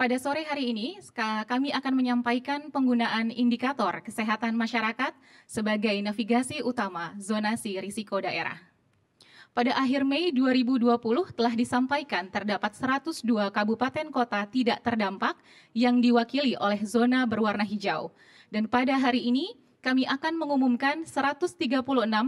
Pada sore hari ini, kami akan menyampaikan penggunaan indikator kesehatan masyarakat sebagai navigasi utama zonasi risiko daerah. Pada akhir Mei 2020 telah disampaikan terdapat 102 kabupaten kota tidak terdampak yang diwakili oleh zona berwarna hijau. Dan pada hari ini kami akan mengumumkan 136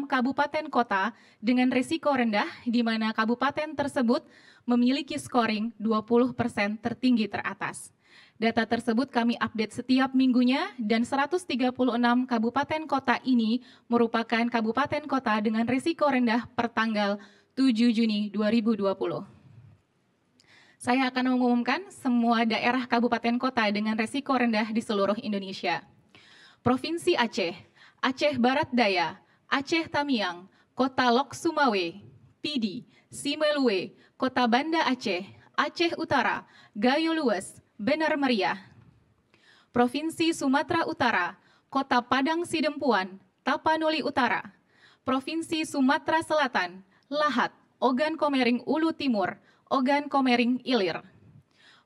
kabupaten kota dengan risiko rendah di mana kabupaten tersebut memiliki scoring 20% tertinggi teratas. Data tersebut kami update setiap minggunya dan 136 kabupaten kota ini merupakan kabupaten kota dengan risiko rendah per tanggal 7 Juni 2020. Saya akan mengumumkan semua daerah kabupaten kota dengan risiko rendah di seluruh Indonesia. Provinsi Aceh, Aceh Barat Daya, Aceh Tamiang, Kota Lok Sumawe, Pidi, Simelue, Kota Banda Aceh, Aceh Utara, Gayo Lues, Benar Meriah. Provinsi Sumatera Utara, Kota Padang Sidempuan, Tapanuli Utara. Provinsi Sumatera Selatan, Lahat, Ogan Komering Ulu Timur, Ogan Komering Ilir.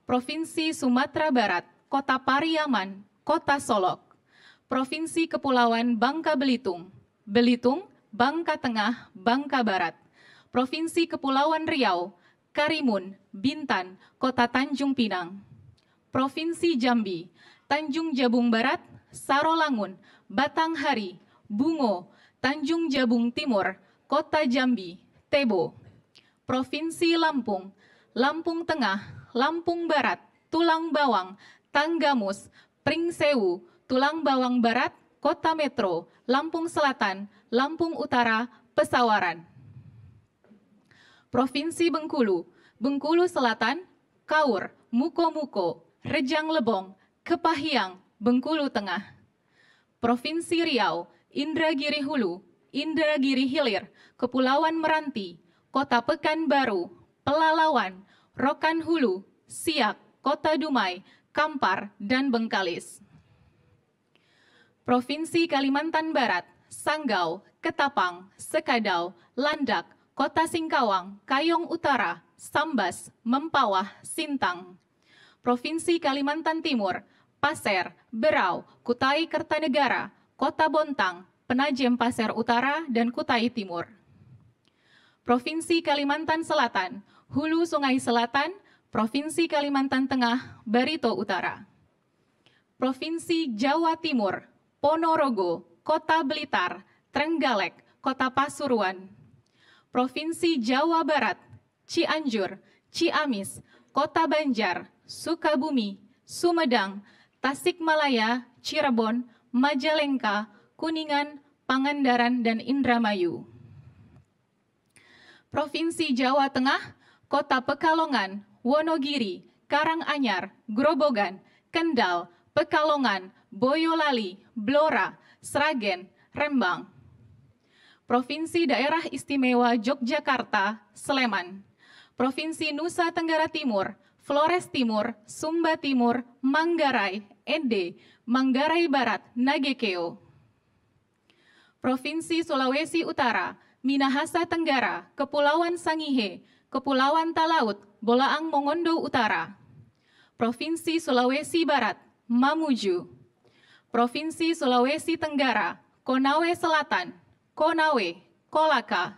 Provinsi Sumatera Barat, Kota Pariaman, Kota Solok. Provinsi Kepulauan Bangka Belitung, Belitung, Bangka Tengah, Bangka Barat, Provinsi Kepulauan Riau, Karimun, Bintan, Kota Tanjung Pinang, Provinsi Jambi, Tanjung Jabung Barat, Sarolangun, Batanghari, Bungo, Tanjung Jabung Timur, Kota Jambi, Tebo, Provinsi Lampung, Lampung Tengah, Lampung Barat, Tulang Bawang, Tanggamus, Pringsewu, Tulang Bawang Barat, Kota Metro, Lampung Selatan, Lampung Utara, Pesawaran. Provinsi Bengkulu, Bengkulu Selatan, Kaur, Muko-Muko, Rejang Lebong, Kepahiang, Bengkulu Tengah. Provinsi Riau, Indragiri Hulu, Indragiri Hilir, Kepulauan Meranti, Kota Pekanbaru, Pelalawan, Rokan Hulu, Siak, Kota Dumai, Kampar, dan Bengkalis. Provinsi Kalimantan Barat, Sanggau, Ketapang, Sekadau, Landak, Kota Singkawang, Kayong Utara, Sambas, Mempawah, Sintang. Provinsi Kalimantan Timur, Pasir, Berau, Kutai Kertanegara, Kota Bontang, Penajem Pasir Utara, dan Kutai Timur. Provinsi Kalimantan Selatan, Hulu Sungai Selatan, Provinsi Kalimantan Tengah, Barito Utara. Provinsi Jawa Timur, Ponorogo, Kota Blitar, Trenggalek, Kota Pasuruan. Provinsi Jawa Barat, Cianjur, Ciamis, Kota Banjar, Sukabumi, Sumedang, Tasikmalaya, Cirebon, Majalengka, Kuningan, Pangandaran, dan Indramayu. Provinsi Jawa Tengah, Kota Pekalongan, Wonogiri, Karanganyar, Grobogan, Kendal, Pekalongan, Boyolali, Blora, Sragen, Rembang. Provinsi Daerah Istimewa Yogyakarta, Sleman. Provinsi Nusa Tenggara Timur, Flores Timur, Sumba Timur, Manggarai, Ende, Manggarai Barat, Nagekeo. Provinsi Sulawesi Utara, Minahasa Tenggara, Kepulauan Sangihe, Kepulauan Talaut, Bolaang Mongondo Utara. Provinsi Sulawesi Barat, Mamuju. Provinsi Sulawesi Tenggara, Konawe Selatan, Konawe, Kolaka.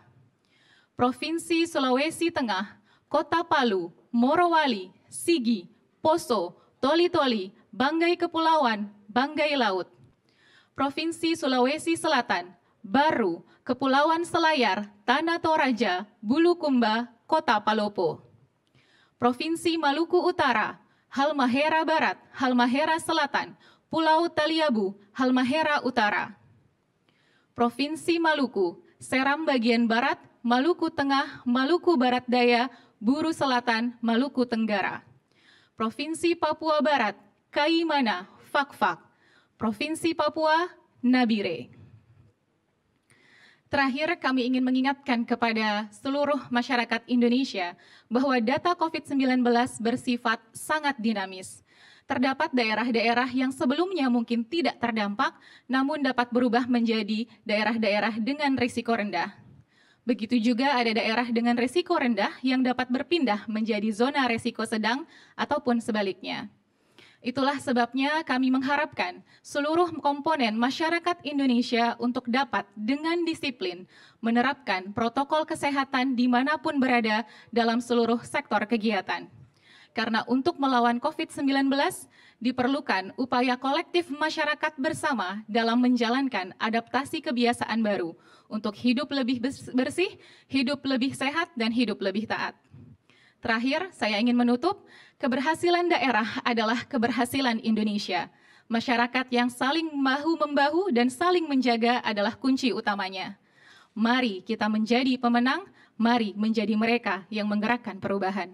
Provinsi Sulawesi Tengah, Kota Palu, Morowali, Sigi, Poso, Toli-Toli, Banggai Kepulauan, Banggai Laut. Provinsi Sulawesi Selatan, Baru, Kepulauan Selayar, Tanah Toraja, Bulukumba, Kota Palopo. Provinsi Maluku Utara, Halmahera Barat, Halmahera Selatan, Pulau Taliabu, Halmahera Utara. Provinsi Maluku, Seram bagian barat, Maluku Tengah, Maluku Barat Daya, Buru Selatan, Maluku Tenggara. Provinsi Papua Barat, Kaimana, Fakfak. Provinsi Papua, Nabire. Terakhir, kami ingin mengingatkan kepada seluruh masyarakat Indonesia bahwa data COVID-19 bersifat sangat dinamis terdapat daerah-daerah yang sebelumnya mungkin tidak terdampak, namun dapat berubah menjadi daerah-daerah dengan risiko rendah. Begitu juga ada daerah dengan risiko rendah yang dapat berpindah menjadi zona risiko sedang ataupun sebaliknya. Itulah sebabnya kami mengharapkan seluruh komponen masyarakat Indonesia untuk dapat dengan disiplin menerapkan protokol kesehatan dimanapun berada dalam seluruh sektor kegiatan. Karena untuk melawan COVID-19 diperlukan upaya kolektif masyarakat bersama dalam menjalankan adaptasi kebiasaan baru untuk hidup lebih bersih, hidup lebih sehat, dan hidup lebih taat. Terakhir, saya ingin menutup, keberhasilan daerah adalah keberhasilan Indonesia. Masyarakat yang saling mahu membahu dan saling menjaga adalah kunci utamanya. Mari kita menjadi pemenang, mari menjadi mereka yang menggerakkan perubahan.